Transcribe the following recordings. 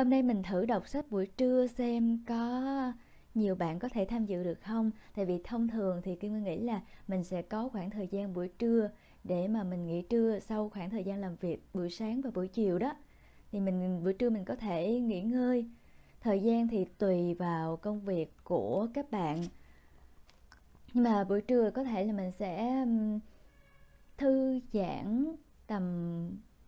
Hôm nay mình thử đọc sách buổi trưa xem có nhiều bạn có thể tham dự được không tại vì thông thường thì kim nghĩ là mình sẽ có khoảng thời gian buổi trưa để mà mình nghỉ trưa sau khoảng thời gian làm việc buổi sáng và buổi chiều đó thì mình buổi trưa mình có thể nghỉ ngơi thời gian thì tùy vào công việc của các bạn nhưng mà buổi trưa có thể là mình sẽ thư giãn tầm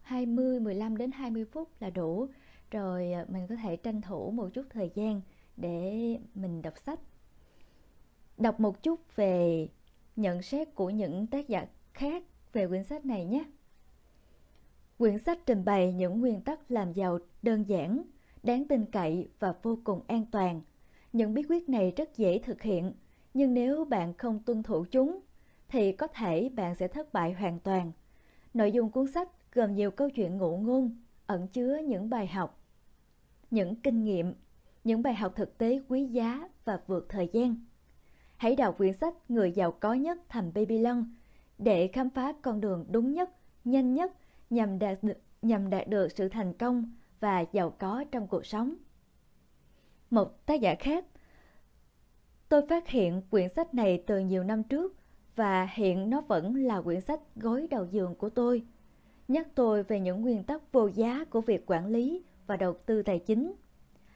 20 15 đến 20 phút là đủ rồi à, mình có thể tranh thủ một chút thời gian để mình đọc sách đọc một chút về nhận xét của những tác giả khác về quyển sách này nhé quyển sách trình bày những nguyên tắc làm giàu đơn giản đáng tin cậy và vô cùng an toàn những bí quyết này rất dễ thực hiện nhưng nếu bạn không tuân thủ chúng thì có thể bạn sẽ thất bại hoàn toàn nội dung cuốn sách gồm nhiều câu chuyện ngụ ngôn ẩn chứa những bài học những kinh nghiệm, những bài học thực tế quý giá và vượt thời gian. Hãy đọc quyển sách Người giàu có nhất thành Babylon để khám phá con đường đúng nhất, nhanh nhất nhằm đạt được, nhằm đạt được sự thành công và giàu có trong cuộc sống. Một tác giả khác Tôi phát hiện quyển sách này từ nhiều năm trước và hiện nó vẫn là quyển sách gối đầu giường của tôi. Nhắc tôi về những nguyên tắc vô giá của việc quản lý và đầu tư tài chính,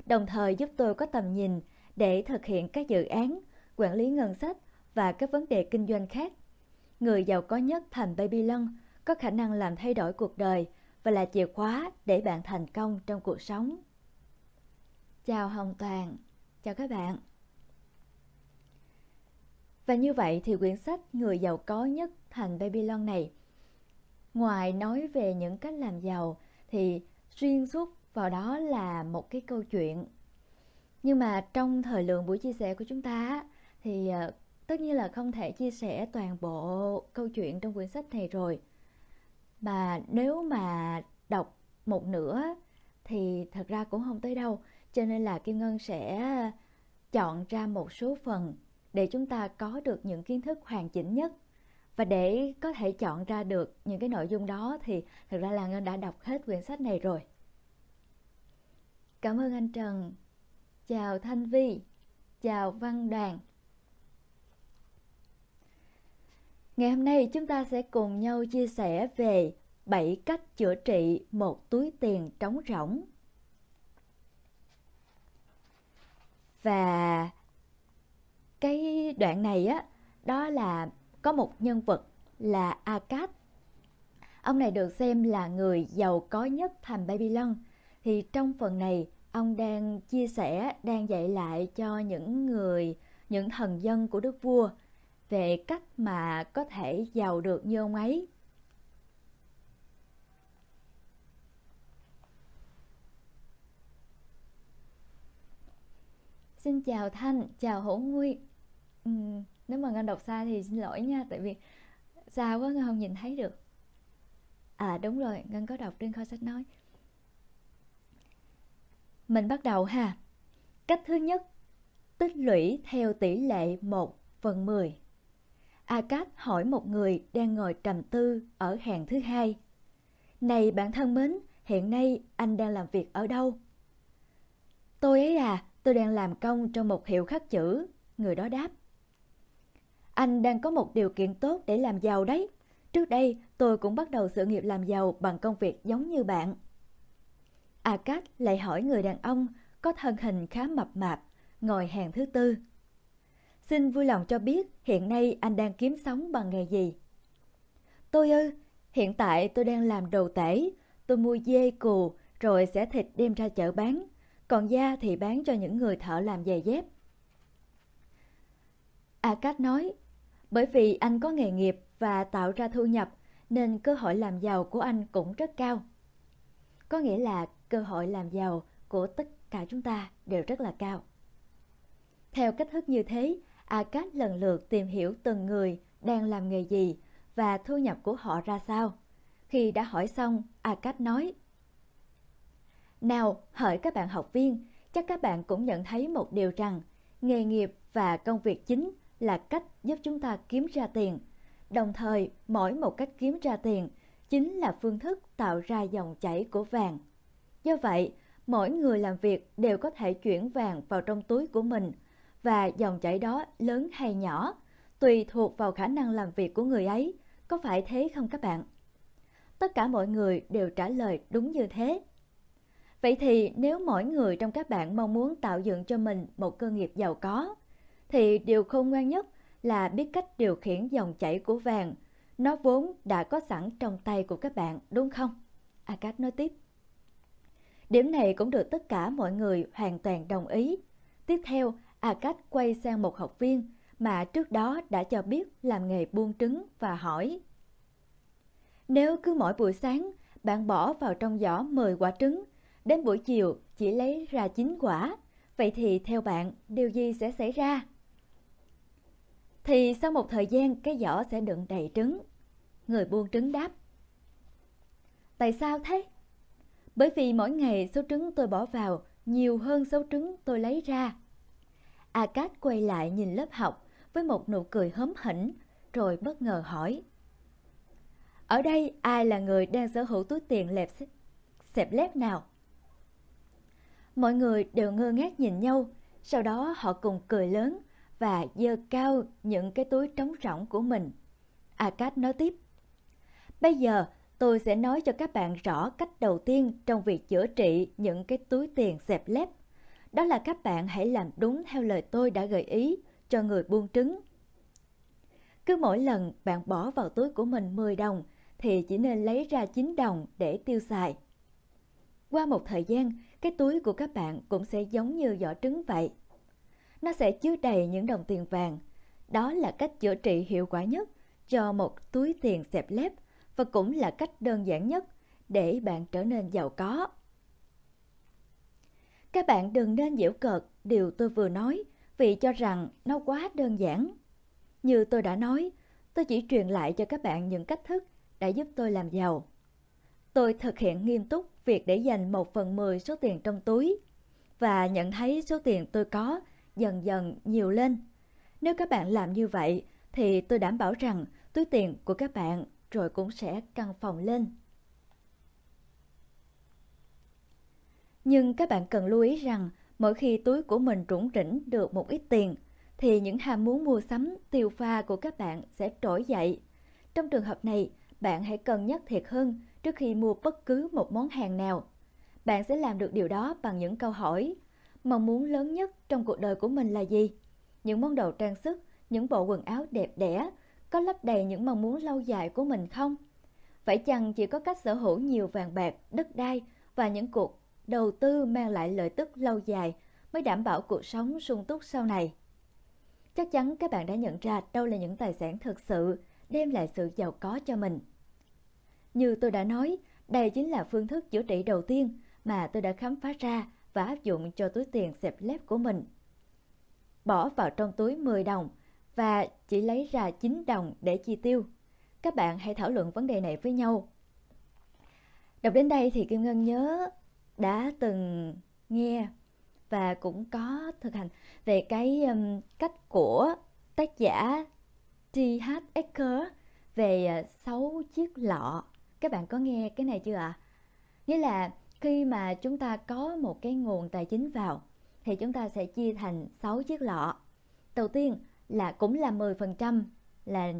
đồng thời giúp tôi có tầm nhìn để thực hiện các dự án, quản lý ngân sách và các vấn đề kinh doanh khác. Người giàu có nhất thành Babylon có khả năng làm thay đổi cuộc đời và là chìa khóa để bạn thành công trong cuộc sống. Chào Hồng Toàn, chào các bạn. Và như vậy thì quyển sách Người giàu có nhất thành Babylon này Ngoài nói về những cách làm giàu thì xuyên suốt vào đó là một cái câu chuyện nhưng mà trong thời lượng buổi chia sẻ của chúng ta thì ờ, tất nhiên là không thể chia sẻ toàn bộ câu chuyện trong quyển sách này rồi mà nếu mà đọc một nửa thì thật ra cũng không tới đâu cho nên là kim ngân sẽ chọn ra một số phần để chúng ta có được những kiến thức hoàn chỉnh nhất và để có thể chọn ra được những cái nội dung đó thì thật ra là ngân đã đọc hết quyển sách này rồi Cảm ơn anh Trần. Chào Thanh Vi. Chào Văn Đoàn. Ngày hôm nay chúng ta sẽ cùng nhau chia sẻ về 7 cách chữa trị một túi tiền trống rỗng. Và cái đoạn này á đó là có một nhân vật là Akat. Ông này được xem là người giàu có nhất thành Babylon. Thì trong phần này ông đang chia sẻ, đang dạy lại cho những người, những thần dân của đức vua về cách mà có thể giàu được như ông ấy. Xin chào Thanh, chào Hổ Nguyên. Ừ, nếu mà Ngân đọc sai thì xin lỗi nha, tại vì xa quá Ngân không nhìn thấy được. À đúng rồi, Ngân có đọc trên kho sách nói. Mình bắt đầu ha. Cách thứ nhất, tích lũy theo tỷ lệ 1 phần 10. Akat hỏi một người đang ngồi trầm tư ở hàng thứ hai. Này bạn thân mến, hiện nay anh đang làm việc ở đâu? Tôi ấy à, tôi đang làm công trong một hiệu khắc chữ. Người đó đáp. Anh đang có một điều kiện tốt để làm giàu đấy. Trước đây, tôi cũng bắt đầu sự nghiệp làm giàu bằng công việc giống như bạn. Akat lại hỏi người đàn ông có thân hình khá mập mạp, ngồi hàng thứ tư. Xin vui lòng cho biết hiện nay anh đang kiếm sống bằng nghề gì? Tôi ư, hiện tại tôi đang làm đầu tể, tôi mua dê cù rồi sẽ thịt đem ra chợ bán, còn da thì bán cho những người thợ làm giày dép. Akat nói, bởi vì anh có nghề nghiệp và tạo ra thu nhập nên cơ hội làm giàu của anh cũng rất cao. Có nghĩa là cơ hội làm giàu của tất cả chúng ta đều rất là cao. Theo cách thức như thế, Akash lần lượt tìm hiểu từng người đang làm nghề gì và thu nhập của họ ra sao. Khi đã hỏi xong, Akash nói Nào, hỏi các bạn học viên, chắc các bạn cũng nhận thấy một điều rằng nghề nghiệp và công việc chính là cách giúp chúng ta kiếm ra tiền. Đồng thời, mỗi một cách kiếm ra tiền chính là phương thức tạo ra dòng chảy của vàng. Do vậy, mỗi người làm việc đều có thể chuyển vàng vào trong túi của mình và dòng chảy đó lớn hay nhỏ, tùy thuộc vào khả năng làm việc của người ấy. Có phải thế không các bạn? Tất cả mọi người đều trả lời đúng như thế. Vậy thì nếu mỗi người trong các bạn mong muốn tạo dựng cho mình một cơ nghiệp giàu có, thì điều khôn ngoan nhất là biết cách điều khiển dòng chảy của vàng. Nó vốn đã có sẵn trong tay của các bạn, đúng không? Akat nói tiếp. Điểm này cũng được tất cả mọi người hoàn toàn đồng ý. Tiếp theo, a cách quay sang một học viên mà trước đó đã cho biết làm nghề buôn trứng và hỏi. Nếu cứ mỗi buổi sáng bạn bỏ vào trong giỏ 10 quả trứng, đến buổi chiều chỉ lấy ra 9 quả, vậy thì theo bạn điều gì sẽ xảy ra? Thì sau một thời gian cái giỏ sẽ đựng đầy trứng. Người buôn trứng đáp. Tại sao thế? Bởi vì mỗi ngày số trứng tôi bỏ vào nhiều hơn số trứng tôi lấy ra. Akat quay lại nhìn lớp học với một nụ cười hớm hỉnh rồi bất ngờ hỏi. Ở đây ai là người đang sở hữu túi tiền lẹp xẹp lép nào? Mọi người đều ngơ ngác nhìn nhau, sau đó họ cùng cười lớn và dơ cao những cái túi trống rỗng của mình. Akat nói tiếp. Bây giờ tôi sẽ nói cho các bạn rõ cách đầu tiên trong việc chữa trị những cái túi tiền dẹp lép. Đó là các bạn hãy làm đúng theo lời tôi đã gợi ý cho người buôn trứng. Cứ mỗi lần bạn bỏ vào túi của mình 10 đồng thì chỉ nên lấy ra 9 đồng để tiêu xài. Qua một thời gian, cái túi của các bạn cũng sẽ giống như vỏ trứng vậy. Nó sẽ chứa đầy những đồng tiền vàng. Đó là cách chữa trị hiệu quả nhất cho một túi tiền dẹp lép và cũng là cách đơn giản nhất để bạn trở nên giàu có. Các bạn đừng nên giễu cợt điều tôi vừa nói vì cho rằng nó quá đơn giản. Như tôi đã nói, tôi chỉ truyền lại cho các bạn những cách thức đã giúp tôi làm giàu. Tôi thực hiện nghiêm túc việc để dành một phần mười số tiền trong túi và nhận thấy số tiền tôi có dần dần nhiều lên. Nếu các bạn làm như vậy thì tôi đảm bảo rằng túi tiền của các bạn rồi cũng sẽ căng phòng lên. Nhưng các bạn cần lưu ý rằng mỗi khi túi của mình rủng rỉnh được một ít tiền thì những ham muốn mua sắm tiêu pha của các bạn sẽ trỗi dậy. Trong trường hợp này, bạn hãy cân nhắc thiệt hơn trước khi mua bất cứ một món hàng nào. Bạn sẽ làm được điều đó bằng những câu hỏi mong muốn lớn nhất trong cuộc đời của mình là gì? Những món đồ trang sức, những bộ quần áo đẹp đẽ, có lấp đầy những mong muốn lâu dài của mình không? Phải chăng chỉ có cách sở hữu nhiều vàng bạc, đất đai và những cuộc đầu tư mang lại lợi tức lâu dài mới đảm bảo cuộc sống sung túc sau này? Chắc chắn các bạn đã nhận ra đâu là những tài sản thực sự đem lại sự giàu có cho mình. Như tôi đã nói, đây chính là phương thức chữa trị đầu tiên mà tôi đã khám phá ra và áp dụng cho túi tiền xẹp lép của mình. Bỏ vào trong túi 10 đồng và chỉ lấy ra 9 đồng để chi tiêu. Các bạn hãy thảo luận vấn đề này với nhau. Đọc đến đây thì Kim Ngân nhớ đã từng nghe và cũng có thực hành về cái um, cách của tác giả th h Ecker về 6 à, chiếc lọ. Các bạn có nghe cái này chưa ạ? À? Nghĩa là khi mà chúng ta có một cái nguồn tài chính vào thì chúng ta sẽ chia thành 6 chiếc lọ. Đầu tiên là cũng là 10% là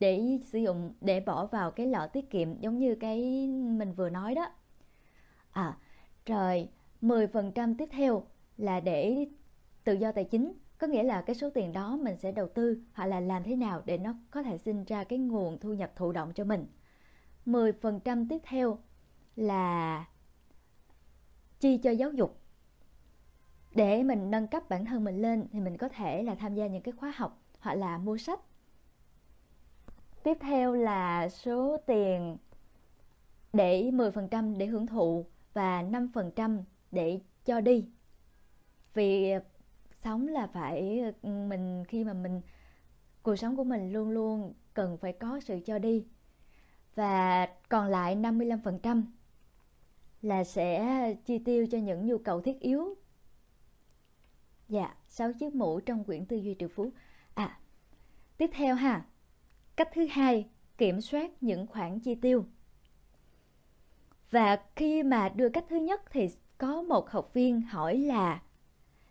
để sử dụng để bỏ vào cái lọ tiết kiệm giống như cái mình vừa nói đó. À, rồi 10% tiếp theo là để tự do tài chính, có nghĩa là cái số tiền đó mình sẽ đầu tư hoặc là làm thế nào để nó có thể sinh ra cái nguồn thu nhập thụ động cho mình. 10% tiếp theo là chi cho giáo dục để mình nâng cấp bản thân mình lên thì mình có thể là tham gia những cái khóa học hoặc là mua sách tiếp theo là số tiền để 10% để hưởng thụ và 5% để cho đi vì sống là phải mình khi mà mình cuộc sống của mình luôn luôn cần phải có sự cho đi và còn lại 55% là sẽ chi tiêu cho những nhu cầu thiết yếu Dạ, sáu chiếc mũ trong quyển tư duy triệu phú. À, tiếp theo ha. Cách thứ hai, kiểm soát những khoản chi tiêu. Và khi mà đưa cách thứ nhất thì có một học viên hỏi là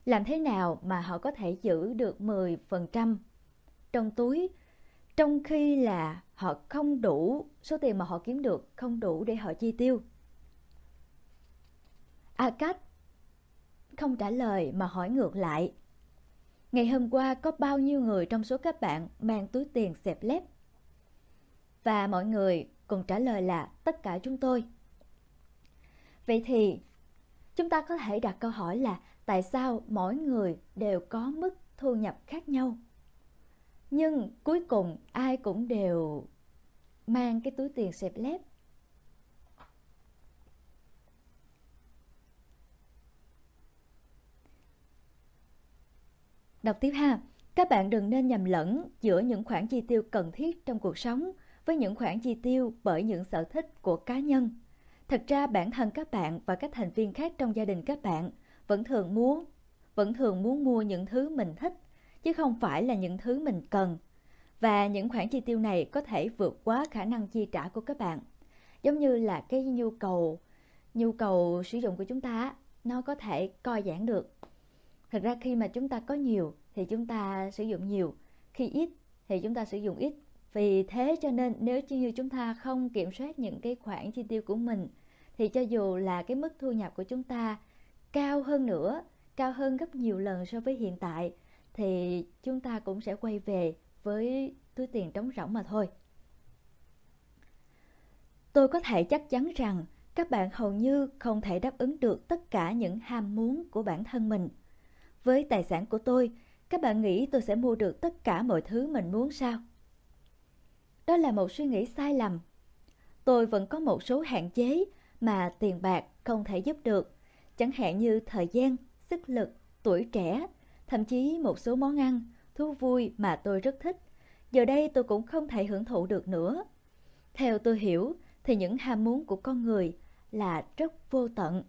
làm thế nào mà họ có thể giữ được 10% trong túi trong khi là họ không đủ số tiền mà họ kiếm được không đủ để họ chi tiêu. À cách không trả lời mà hỏi ngược lại. Ngày hôm qua có bao nhiêu người trong số các bạn mang túi tiền xẹp lép? Và mọi người cùng trả lời là tất cả chúng tôi. Vậy thì, chúng ta có thể đặt câu hỏi là tại sao mỗi người đều có mức thu nhập khác nhau? Nhưng cuối cùng ai cũng đều mang cái túi tiền xẹp lép Đọc tiếp ha. Các bạn đừng nên nhầm lẫn giữa những khoản chi tiêu cần thiết trong cuộc sống với những khoản chi tiêu bởi những sở thích của cá nhân. Thật ra bản thân các bạn và các thành viên khác trong gia đình các bạn vẫn thường muốn vẫn thường muốn mua những thứ mình thích chứ không phải là những thứ mình cần. Và những khoản chi tiêu này có thể vượt quá khả năng chi trả của các bạn. Giống như là cái nhu cầu nhu cầu sử dụng của chúng ta nó có thể co giãn được Thật ra khi mà chúng ta có nhiều thì chúng ta sử dụng nhiều, khi ít thì chúng ta sử dụng ít. Vì thế cho nên nếu như chúng ta không kiểm soát những cái khoản chi tiêu của mình thì cho dù là cái mức thu nhập của chúng ta cao hơn nữa, cao hơn gấp nhiều lần so với hiện tại thì chúng ta cũng sẽ quay về với túi tiền trống rỗng mà thôi. Tôi có thể chắc chắn rằng các bạn hầu như không thể đáp ứng được tất cả những ham muốn của bản thân mình với tài sản của tôi, các bạn nghĩ tôi sẽ mua được tất cả mọi thứ mình muốn sao? Đó là một suy nghĩ sai lầm. Tôi vẫn có một số hạn chế mà tiền bạc không thể giúp được, chẳng hạn như thời gian, sức lực, tuổi trẻ, thậm chí một số món ăn, thú vui mà tôi rất thích. Giờ đây tôi cũng không thể hưởng thụ được nữa. Theo tôi hiểu thì những ham muốn của con người là rất vô tận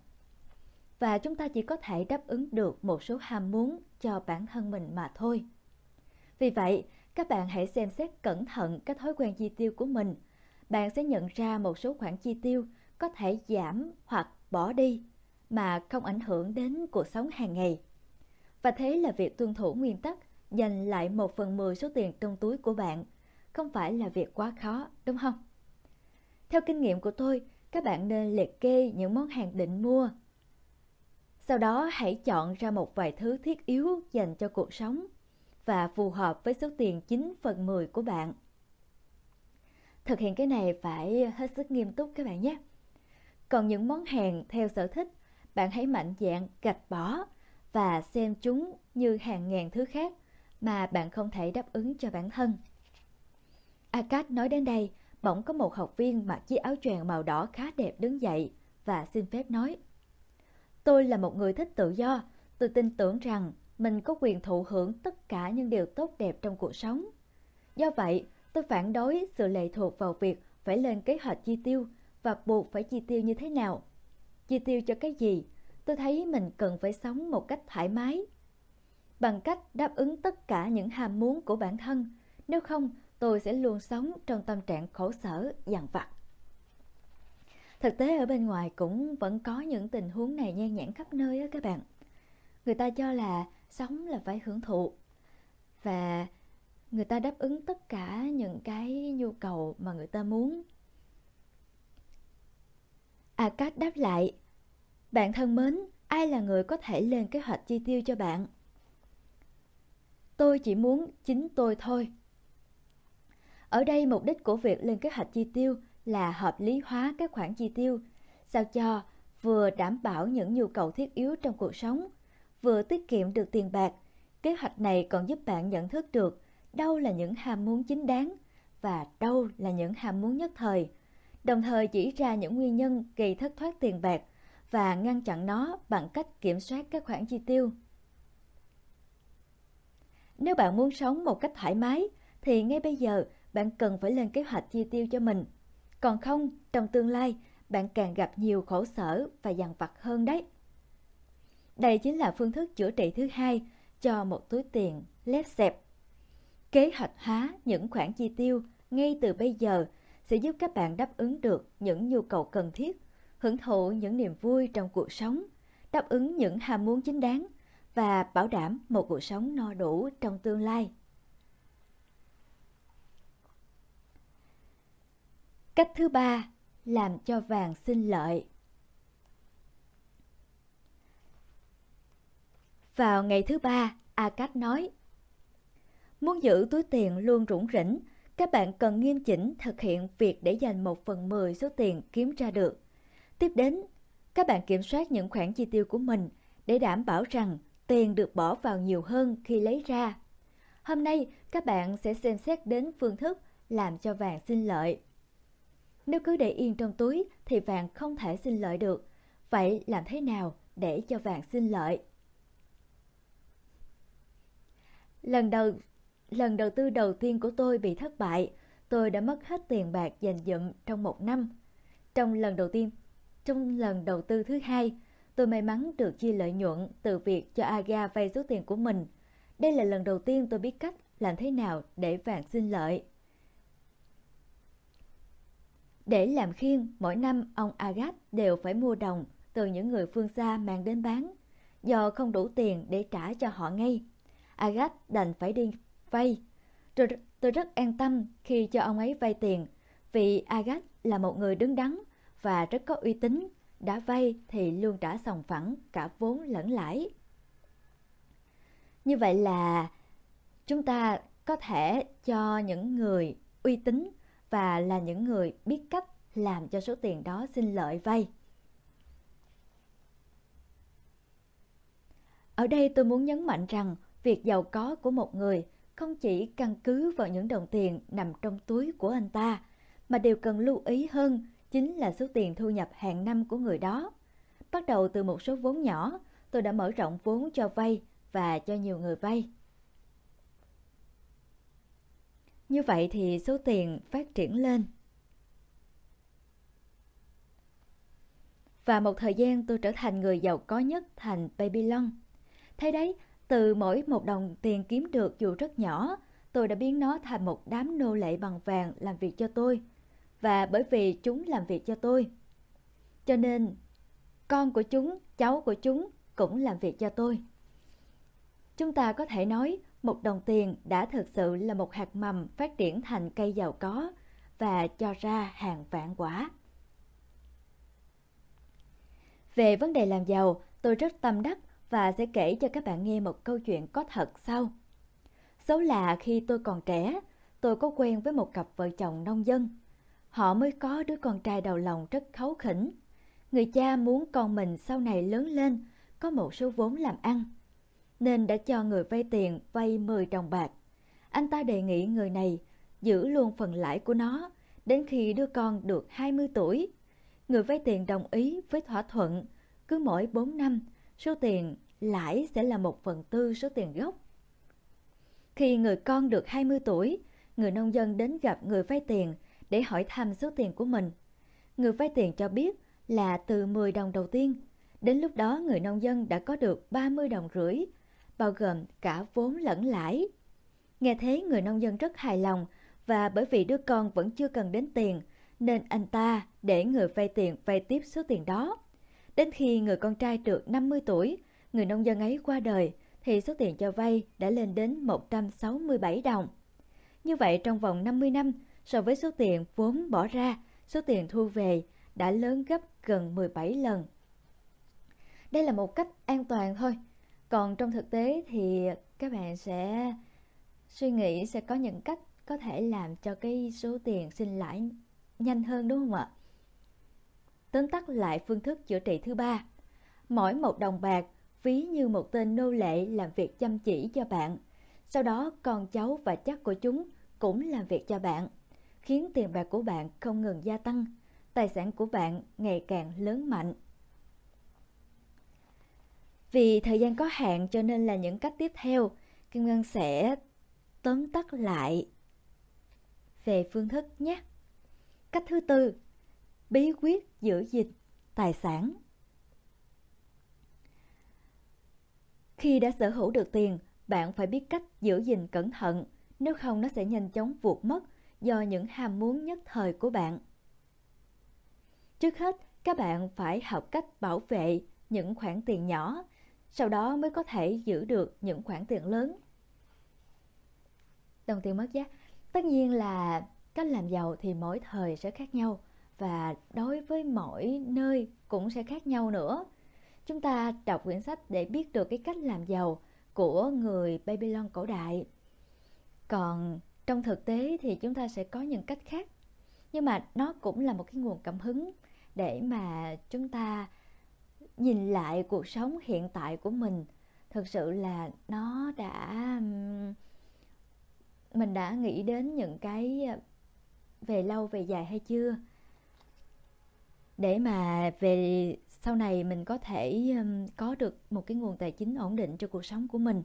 và chúng ta chỉ có thể đáp ứng được một số ham muốn cho bản thân mình mà thôi. Vì vậy, các bạn hãy xem xét cẩn thận các thói quen chi tiêu của mình. Bạn sẽ nhận ra một số khoản chi tiêu có thể giảm hoặc bỏ đi mà không ảnh hưởng đến cuộc sống hàng ngày. Và thế là việc tuân thủ nguyên tắc dành lại một phần mười số tiền trong túi của bạn không phải là việc quá khó, đúng không? Theo kinh nghiệm của tôi, các bạn nên liệt kê những món hàng định mua sau đó hãy chọn ra một vài thứ thiết yếu dành cho cuộc sống và phù hợp với số tiền 9 phần 10 của bạn. Thực hiện cái này phải hết sức nghiêm túc các bạn nhé. Còn những món hàng theo sở thích, bạn hãy mạnh dạn gạch bỏ và xem chúng như hàng ngàn thứ khác mà bạn không thể đáp ứng cho bản thân. Akash nói đến đây, bỗng có một học viên mặc chiếc áo choàng màu đỏ khá đẹp đứng dậy và xin phép nói. Tôi là một người thích tự do, tôi tin tưởng rằng mình có quyền thụ hưởng tất cả những điều tốt đẹp trong cuộc sống. Do vậy, tôi phản đối sự lệ thuộc vào việc phải lên kế hoạch chi tiêu và buộc phải chi tiêu như thế nào. Chi tiêu cho cái gì? Tôi thấy mình cần phải sống một cách thoải mái. Bằng cách đáp ứng tất cả những ham muốn của bản thân, nếu không tôi sẽ luôn sống trong tâm trạng khổ sở, dằn vặt. Thực tế ở bên ngoài cũng vẫn có những tình huống này nhan nhản khắp nơi á các bạn. Người ta cho là sống là phải hưởng thụ và người ta đáp ứng tất cả những cái nhu cầu mà người ta muốn. à Akash đáp lại, bạn thân mến, ai là người có thể lên kế hoạch chi tiêu cho bạn? Tôi chỉ muốn chính tôi thôi. Ở đây mục đích của việc lên kế hoạch chi tiêu là hợp lý hóa các khoản chi tiêu, sao cho vừa đảm bảo những nhu cầu thiết yếu trong cuộc sống, vừa tiết kiệm được tiền bạc. Kế hoạch này còn giúp bạn nhận thức được đâu là những ham muốn chính đáng và đâu là những ham muốn nhất thời, đồng thời chỉ ra những nguyên nhân gây thất thoát tiền bạc và ngăn chặn nó bằng cách kiểm soát các khoản chi tiêu. Nếu bạn muốn sống một cách thoải mái thì ngay bây giờ bạn cần phải lên kế hoạch chi tiêu cho mình. Còn không, trong tương lai, bạn càng gặp nhiều khổ sở và dằn vặt hơn đấy. Đây chính là phương thức chữa trị thứ hai cho một túi tiền lép xẹp. Kế hoạch hóa những khoản chi tiêu ngay từ bây giờ sẽ giúp các bạn đáp ứng được những nhu cầu cần thiết, hưởng thụ những niềm vui trong cuộc sống, đáp ứng những ham muốn chính đáng và bảo đảm một cuộc sống no đủ trong tương lai. Cách thứ ba, làm cho vàng sinh lợi. Vào ngày thứ ba, a cách nói, Muốn giữ túi tiền luôn rủng rỉnh, các bạn cần nghiêm chỉnh thực hiện việc để dành một phần mười số tiền kiếm ra được. Tiếp đến, các bạn kiểm soát những khoản chi tiêu của mình để đảm bảo rằng tiền được bỏ vào nhiều hơn khi lấy ra. Hôm nay, các bạn sẽ xem xét đến phương thức làm cho vàng sinh lợi. Nếu cứ để yên trong túi thì vàng không thể sinh lợi được. Vậy làm thế nào để cho vàng sinh lợi? Lần đầu lần đầu tư đầu tiên của tôi bị thất bại, tôi đã mất hết tiền bạc dành dụm trong một năm. Trong lần đầu tiên, trong lần đầu tư thứ hai, tôi may mắn được chia lợi nhuận từ việc cho Aga vay số tiền của mình. Đây là lần đầu tiên tôi biết cách làm thế nào để vàng sinh lợi. Để làm khiên, mỗi năm ông Agat đều phải mua đồng từ những người phương xa mang đến bán, do không đủ tiền để trả cho họ ngay. Agat đành phải đi vay. Tôi, tôi rất an tâm khi cho ông ấy vay tiền, vì Agat là một người đứng đắn và rất có uy tín, đã vay thì luôn trả sòng phẳng cả vốn lẫn lãi. Như vậy là chúng ta có thể cho những người uy tín và là những người biết cách làm cho số tiền đó sinh lợi vay. Ở đây tôi muốn nhấn mạnh rằng việc giàu có của một người không chỉ căn cứ vào những đồng tiền nằm trong túi của anh ta, mà điều cần lưu ý hơn chính là số tiền thu nhập hàng năm của người đó. Bắt đầu từ một số vốn nhỏ, tôi đã mở rộng vốn cho vay và cho nhiều người vay. Như vậy thì số tiền phát triển lên. Và một thời gian tôi trở thành người giàu có nhất thành Babylon. Thế đấy, từ mỗi một đồng tiền kiếm được dù rất nhỏ, tôi đã biến nó thành một đám nô lệ bằng vàng làm việc cho tôi. Và bởi vì chúng làm việc cho tôi. Cho nên, con của chúng, cháu của chúng cũng làm việc cho tôi. Chúng ta có thể nói một đồng tiền đã thực sự là một hạt mầm phát triển thành cây giàu có và cho ra hàng vạn quả. Về vấn đề làm giàu, tôi rất tâm đắc và sẽ kể cho các bạn nghe một câu chuyện có thật sau. Số là khi tôi còn trẻ, tôi có quen với một cặp vợ chồng nông dân. Họ mới có đứa con trai đầu lòng rất kháu khỉnh. Người cha muốn con mình sau này lớn lên, có một số vốn làm ăn – nên đã cho người vay tiền vay 10 đồng bạc. Anh ta đề nghị người này giữ luôn phần lãi của nó đến khi đứa con được 20 tuổi. Người vay tiền đồng ý với thỏa thuận, cứ mỗi 4 năm, số tiền lãi sẽ là một phần tư số tiền gốc. Khi người con được 20 tuổi, người nông dân đến gặp người vay tiền để hỏi thăm số tiền của mình. Người vay tiền cho biết là từ 10 đồng đầu tiên. Đến lúc đó người nông dân đã có được 30 đồng rưỡi bao gồm cả vốn lẫn lãi. Nghe thế người nông dân rất hài lòng và bởi vì đứa con vẫn chưa cần đến tiền nên anh ta để người vay tiền vay tiếp số tiền đó. Đến khi người con trai trượt 50 tuổi, người nông dân ấy qua đời thì số tiền cho vay đã lên đến 167 đồng. Như vậy trong vòng 50 năm, so với số tiền vốn bỏ ra, số tiền thu về đã lớn gấp gần 17 lần. Đây là một cách an toàn thôi, còn trong thực tế thì các bạn sẽ suy nghĩ sẽ có những cách có thể làm cho cái số tiền sinh lãi nhanh hơn đúng không ạ tóm tắt lại phương thức chữa trị thứ ba mỗi một đồng bạc ví như một tên nô lệ làm việc chăm chỉ cho bạn sau đó con cháu và chắc của chúng cũng làm việc cho bạn khiến tiền bạc của bạn không ngừng gia tăng tài sản của bạn ngày càng lớn mạnh vì thời gian có hạn cho nên là những cách tiếp theo, Kim Ngân sẽ tóm tắt lại về phương thức nhé. Cách thứ tư, bí quyết giữ gìn tài sản. Khi đã sở hữu được tiền, bạn phải biết cách giữ gìn cẩn thận, nếu không nó sẽ nhanh chóng vụt mất do những ham muốn nhất thời của bạn. Trước hết, các bạn phải học cách bảo vệ những khoản tiền nhỏ sau đó mới có thể giữ được những khoản tiền lớn. Đồng tiền mất giá, tất nhiên là cách làm giàu thì mỗi thời sẽ khác nhau và đối với mỗi nơi cũng sẽ khác nhau nữa. Chúng ta đọc quyển sách để biết được cái cách làm giàu của người Babylon cổ đại. Còn trong thực tế thì chúng ta sẽ có những cách khác nhưng mà nó cũng là một cái nguồn cảm hứng để mà chúng ta nhìn lại cuộc sống hiện tại của mình thực sự là nó đã mình đã nghĩ đến những cái ờ, về lâu về dài hay chưa để mà về sau này mình có thể có được một cái nguồn tài chính ổn định cho cuộc sống của mình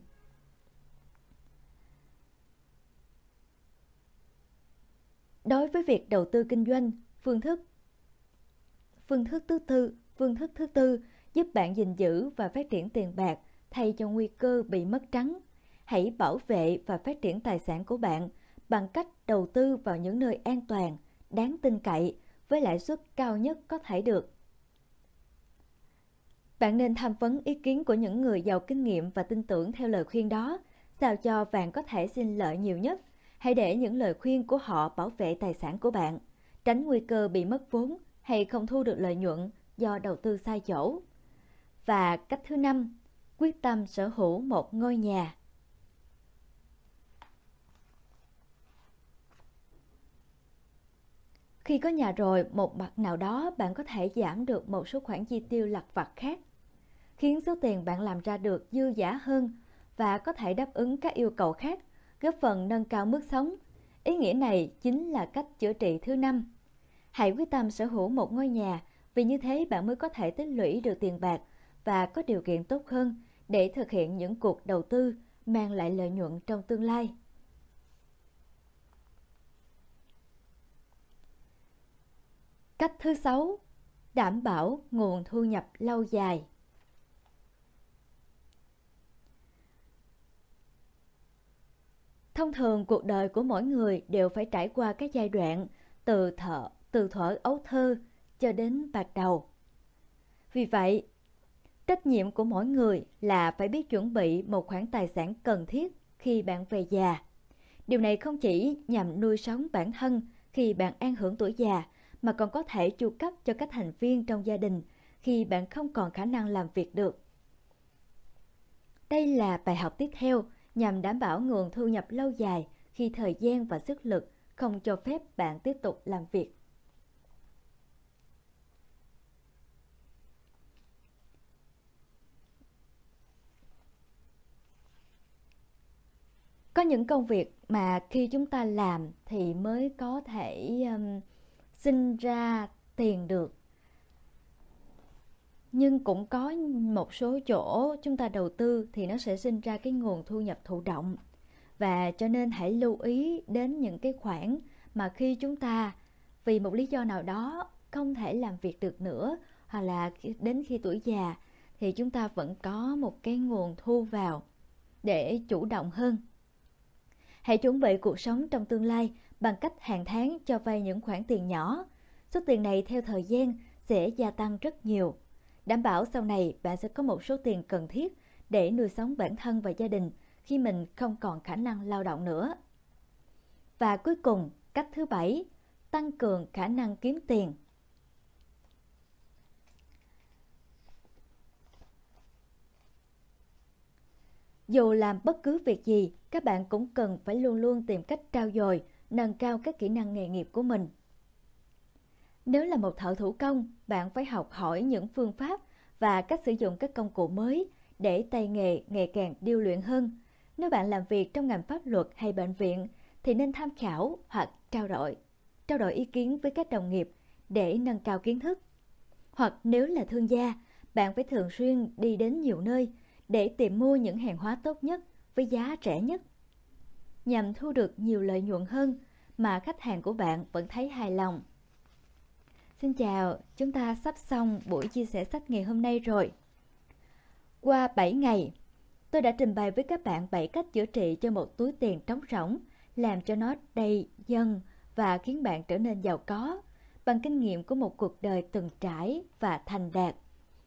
đối với việc đầu tư kinh doanh phương thức phương thức thứ tư phương thức thứ tư giúp bạn gìn giữ và phát triển tiền bạc thay cho nguy cơ bị mất trắng. Hãy bảo vệ và phát triển tài sản của bạn bằng cách đầu tư vào những nơi an toàn, đáng tin cậy với lãi suất cao nhất có thể được. Bạn nên tham vấn ý kiến của những người giàu kinh nghiệm và tin tưởng theo lời khuyên đó, sao cho bạn có thể xin lợi nhiều nhất. Hãy để những lời khuyên của họ bảo vệ tài sản của bạn, tránh nguy cơ bị mất vốn hay không thu được lợi nhuận do đầu tư sai chỗ. Và cách thứ năm, quyết tâm sở hữu một ngôi nhà. Khi có nhà rồi, một mặt nào đó bạn có thể giảm được một số khoản chi tiêu lặt vặt khác, khiến số tiền bạn làm ra được dư giả hơn và có thể đáp ứng các yêu cầu khác, góp phần nâng cao mức sống. Ý nghĩa này chính là cách chữa trị thứ năm. Hãy quyết tâm sở hữu một ngôi nhà, vì như thế bạn mới có thể tích lũy được tiền bạc và có điều kiện tốt hơn để thực hiện những cuộc đầu tư mang lại lợi nhuận trong tương lai. Cách thứ 6. Đảm bảo nguồn thu nhập lâu dài. Thông thường cuộc đời của mỗi người đều phải trải qua các giai đoạn từ thợ, từ thuở ấu thơ cho đến bạc đầu. Vì vậy, Trách nhiệm của mỗi người là phải biết chuẩn bị một khoản tài sản cần thiết khi bạn về già. Điều này không chỉ nhằm nuôi sống bản thân khi bạn an hưởng tuổi già, mà còn có thể chu cấp cho các thành viên trong gia đình khi bạn không còn khả năng làm việc được. Đây là bài học tiếp theo nhằm đảm bảo nguồn thu nhập lâu dài khi thời gian và sức lực không cho phép bạn tiếp tục làm việc. những công việc mà khi chúng ta làm thì mới có thể um, sinh ra tiền được nhưng cũng có một số chỗ chúng ta đầu tư thì nó sẽ sinh ra cái nguồn thu nhập thụ động và cho nên hãy lưu ý đến những cái khoản mà khi chúng ta vì một lý do nào đó không thể làm việc được nữa hoặc là đến khi tuổi già thì chúng ta vẫn có một cái nguồn thu vào để chủ động hơn Hãy chuẩn bị cuộc sống trong tương lai bằng cách hàng tháng cho vay những khoản tiền nhỏ. Số tiền này theo thời gian sẽ gia tăng rất nhiều. Đảm bảo sau này bạn sẽ có một số tiền cần thiết để nuôi sống bản thân và gia đình khi mình không còn khả năng lao động nữa. Và cuối cùng, cách thứ bảy, tăng cường khả năng kiếm tiền. Dù làm bất cứ việc gì, các bạn cũng cần phải luôn luôn tìm cách trao dồi, nâng cao các kỹ năng nghề nghiệp của mình. Nếu là một thợ thủ công, bạn phải học hỏi những phương pháp và cách sử dụng các công cụ mới để tay nghề ngày càng điêu luyện hơn. Nếu bạn làm việc trong ngành pháp luật hay bệnh viện thì nên tham khảo hoặc trao đổi, trao đổi ý kiến với các đồng nghiệp để nâng cao kiến thức. Hoặc nếu là thương gia, bạn phải thường xuyên đi đến nhiều nơi để tìm mua những hàng hóa tốt nhất với giá rẻ nhất. Nhằm thu được nhiều lợi nhuận hơn mà khách hàng của bạn vẫn thấy hài lòng. Xin chào, chúng ta sắp xong buổi chia sẻ sách ngày hôm nay rồi. Qua 7 ngày, tôi đã trình bày với các bạn 7 cách chữa trị cho một túi tiền trống rỗng, làm cho nó đầy dần và khiến bạn trở nên giàu có bằng kinh nghiệm của một cuộc đời từng trải và thành đạt.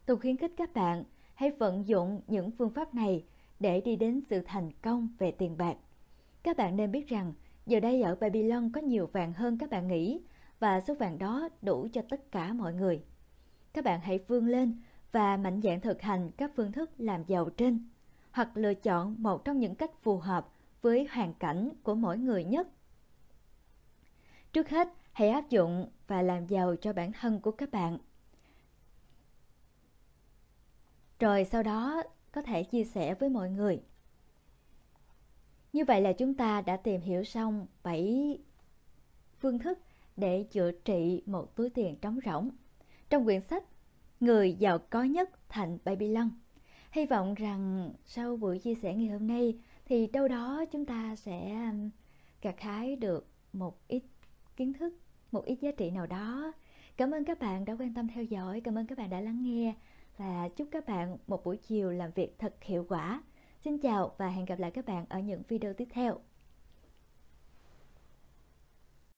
Tôi khuyến khích các bạn hãy vận dụng những phương pháp này để đi đến sự thành công về tiền bạc. Các bạn nên biết rằng, giờ đây ở Babylon có nhiều vàng hơn các bạn nghĩ và số vàng đó đủ cho tất cả mọi người. Các bạn hãy vươn lên và mạnh dạn thực hành các phương thức làm giàu trên hoặc lựa chọn một trong những cách phù hợp với hoàn cảnh của mỗi người nhất. Trước hết, hãy áp dụng và làm giàu cho bản thân của các bạn rồi sau đó có thể chia sẻ với mọi người. Như vậy là chúng ta đã tìm hiểu xong 7 phương thức để chữa trị một túi tiền trống rỗng. Trong quyển sách Người giàu có nhất Thành Babylon. Hy vọng rằng sau buổi chia sẻ ngày hôm nay thì đâu đó chúng ta sẽ um, gặt hái được một ít kiến thức, một ít giá trị nào đó. Cảm ơn các bạn đã quan tâm theo dõi, cảm ơn các bạn đã lắng nghe và chúc các bạn một buổi chiều làm việc thật hiệu quả. Xin chào và hẹn gặp lại các bạn ở những video tiếp theo.